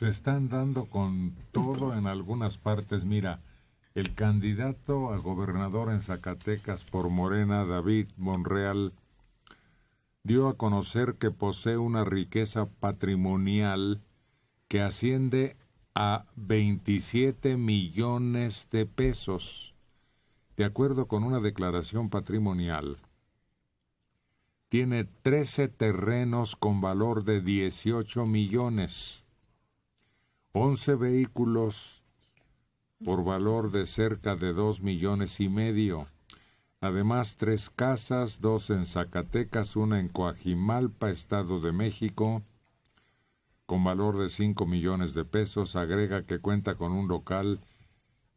se están dando con todo en algunas partes. Mira, el candidato a gobernador en Zacatecas por Morena, David Monreal, dio a conocer que posee una riqueza patrimonial que asciende a 27 millones de pesos. De acuerdo con una declaración patrimonial, tiene 13 terrenos con valor de 18 millones 11 vehículos por valor de cerca de dos millones y medio. Además, tres casas, dos en Zacatecas, una en Coajimalpa, Estado de México, con valor de cinco millones de pesos. Agrega que cuenta con un local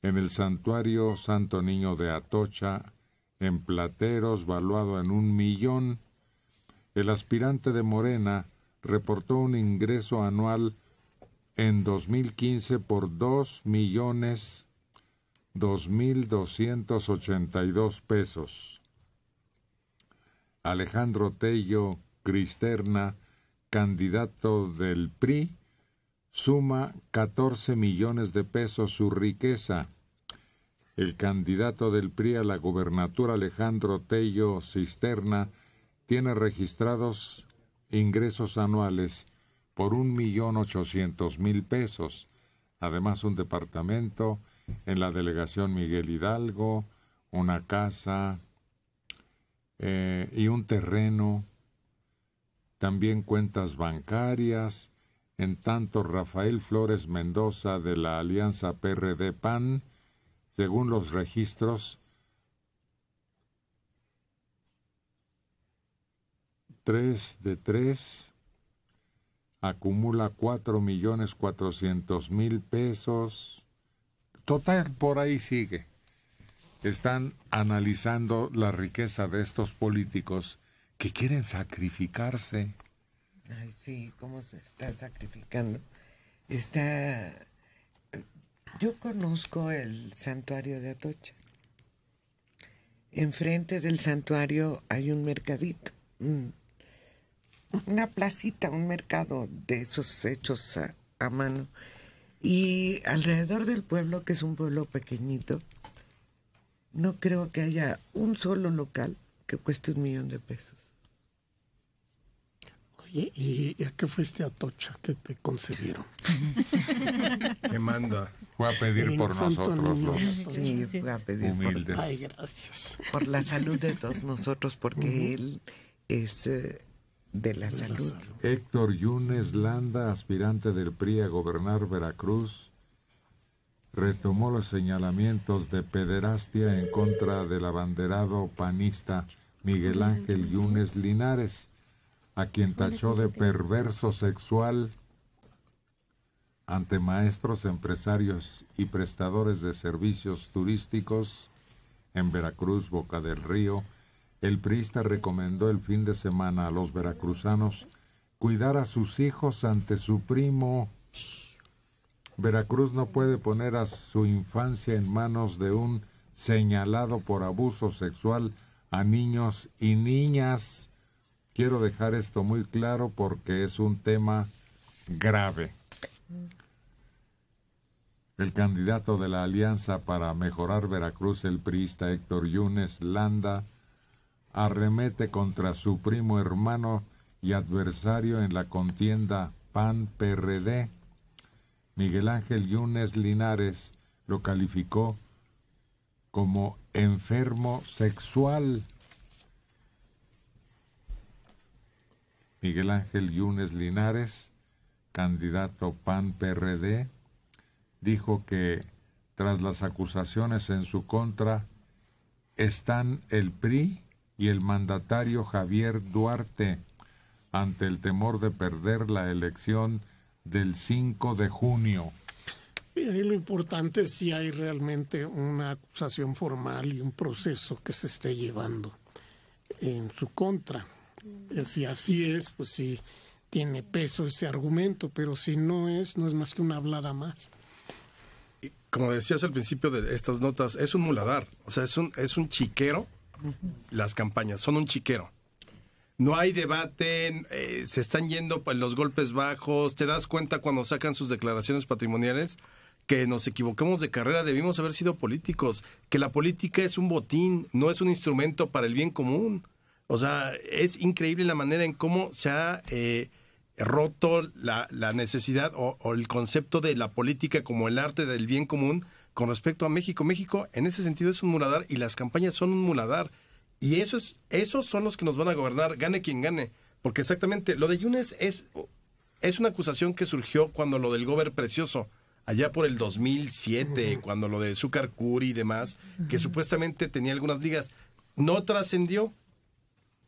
en el Santuario Santo Niño de Atocha, en Plateros, valuado en un millón. El aspirante de Morena reportó un ingreso anual en 2015 por 2 millones 2.282 pesos. Alejandro Tello Cristerna, candidato del PRI, suma 14 millones de pesos su riqueza. El candidato del PRI a la gubernatura Alejandro Tello Cisterna tiene registrados ingresos anuales por un millón ochocientos mil pesos, además un departamento en la delegación Miguel Hidalgo, una casa eh, y un terreno, también cuentas bancarias, en tanto Rafael Flores Mendoza de la Alianza PRD-PAN, según los registros, tres de tres acumula cuatro millones cuatrocientos mil pesos. Total, por ahí sigue. Están analizando la riqueza de estos políticos que quieren sacrificarse. Ay, sí, cómo se está sacrificando. Está... Yo conozco el santuario de Atocha. Enfrente del santuario hay un mercadito, una placita, un mercado de esos hechos a, mano. Y alrededor del pueblo, que es un pueblo pequeñito, no creo que haya un solo local que cueste un millón de pesos. Oye, ¿y a qué fuiste a Tocha? que te concedieron? Te manda. Fue a pedir por nosotros sí, fue a pedir Por, Ay, gracias. Por la salud de todos nosotros, porque él es... Eh, Héctor Yunes Landa, aspirante del PRI a gobernar Veracruz, retomó los señalamientos de pederastia en contra del abanderado panista Miguel Ángel Yunes Linares, a quien tachó de perverso sexual ante maestros, empresarios y prestadores de servicios turísticos en Veracruz, Boca del Río, el priista recomendó el fin de semana a los veracruzanos cuidar a sus hijos ante su primo. Veracruz no puede poner a su infancia en manos de un señalado por abuso sexual a niños y niñas. Quiero dejar esto muy claro porque es un tema grave. El candidato de la Alianza para Mejorar Veracruz, el priista Héctor Yunes Landa, arremete contra su primo hermano y adversario en la contienda PAN-PRD. Miguel Ángel Yunes Linares lo calificó como enfermo sexual. Miguel Ángel Yunes Linares, candidato PAN-PRD, dijo que tras las acusaciones en su contra están el PRI, y el mandatario Javier Duarte ante el temor de perder la elección del 5 de junio. lo importante es si hay realmente una acusación formal y un proceso que se esté llevando en su contra. Eh, si así es, pues si tiene peso ese argumento, pero si no es, no es más que una hablada más. Y como decías al principio de estas notas, es un muladar, o sea, es un, es un chiquero las campañas, son un chiquero. No hay debate, eh, se están yendo los golpes bajos, te das cuenta cuando sacan sus declaraciones patrimoniales que nos equivoquemos de carrera, debimos haber sido políticos, que la política es un botín, no es un instrumento para el bien común. O sea, es increíble la manera en cómo se ha eh, roto la, necesidad o, el concepto de la política como el arte del bien común con respecto a México. México en ese sentido es un muladar y las campañas son un muladar. Y eso es, esos son los que nos van a gobernar, gane quien gane. Porque exactamente, lo de Yunes es, es una acusación que surgió cuando lo del gober precioso, allá por el 2007, cuando lo de Zucar Curi y demás, que supuestamente tenía algunas ligas, no trascendió.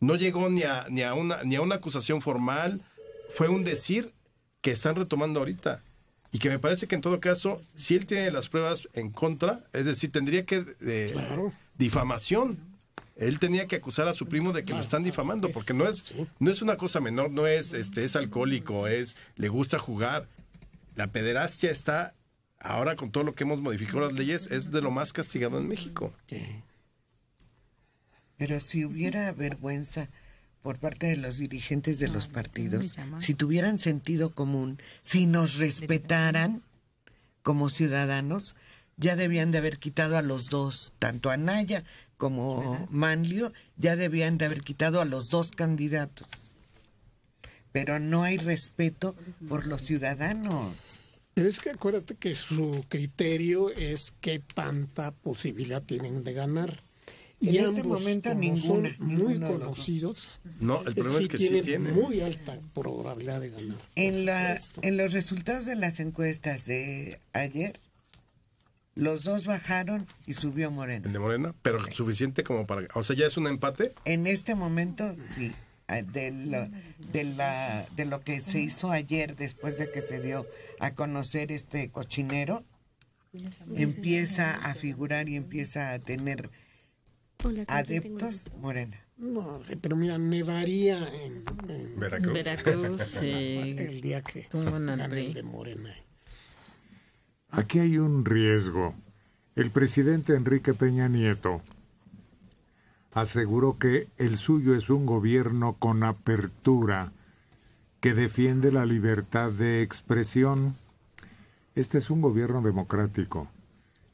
No llegó ni a, ni, a una, ni a una acusación formal. Fue un decir que están retomando ahorita y que me parece que en todo caso, si él tiene las pruebas en contra, es decir, tendría que... de eh, Difamación. Él tenía que acusar a su primo de que lo están difamando, porque no es, no es una cosa menor, no es, este, es alcohólico, es, le gusta jugar. La pederastia está, ahora con todo lo que hemos modificado las leyes, es de lo más castigado en México. Pero si hubiera vergüenza, por parte de los dirigentes de los ah, partidos, si tuvieran sentido común, si nos respetaran como ciudadanos, ya debían de haber quitado a los dos, tanto a Naya como Manlio, ya debían de haber quitado a los dos candidatos. Pero no hay respeto por los ciudadanos. Pero es que acuérdate que su criterio es qué tanta posibilidad tienen de ganar. Y en este momento ninguno muy conocidos. No, el eh, problema es que sí tiene Muy alta probabilidad de ganar. En, la, en los resultados de las encuestas de ayer, los dos bajaron y subió Morena. de Morena, pero suficiente como para... O sea, ya es un empate. En este momento, sí. Ah, de la, de lo que se hizo ayer después de que se dio a conocer este cochinero, empieza a figurar y empieza a tener Adeptos Morena. No, pero mira, nevaría en, Veracruz, el día que Morena. Aquí hay un riesgo. El presidente Enrique Peña Nieto aseguró que el suyo es un gobierno con apertura que defiende la libertad de expresión. Este es un gobierno democrático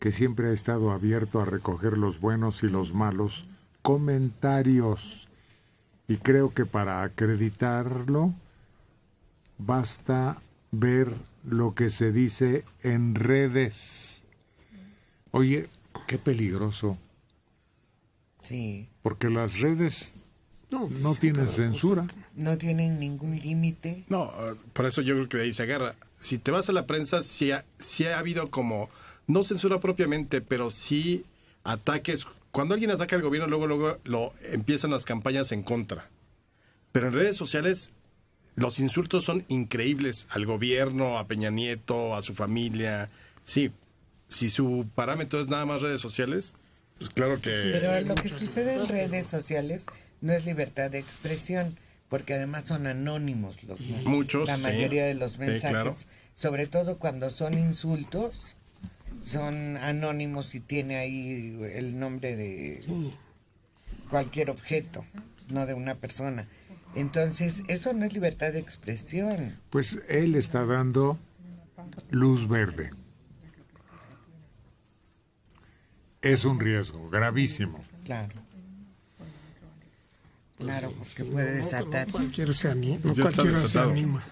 que siempre ha estado abierto a recoger los buenos y los malos comentarios. Y creo que para acreditarlo basta ver lo que se dice en redes. Oye, qué peligroso. Sí. Porque las redes no, tienen censura. No tienen ningún límite. No, por eso yo creo que de ahí se agarra. Si te vas a la prensa, si si ha habido como no censura propiamente, pero sí ataques. Cuando alguien ataca al gobierno, luego, luego lo empiezan las campañas en contra. Pero en redes sociales los insultos son increíbles al gobierno, a Peña Nieto, a su familia. Sí, si su parámetro es nada más redes sociales, pues claro que... pero lo que sucede en redes sociales no es libertad de expresión, porque además son anónimos los Muchos, La mayoría de los mensajes, sobre todo cuando son insultos son anónimos y tiene ahí el nombre de cualquier objeto, no de una persona. Entonces, eso no es libertad de expresión. Pues él está dando luz verde. Es un riesgo gravísimo. Claro. Pues, claro, porque puede desatar. No se anima.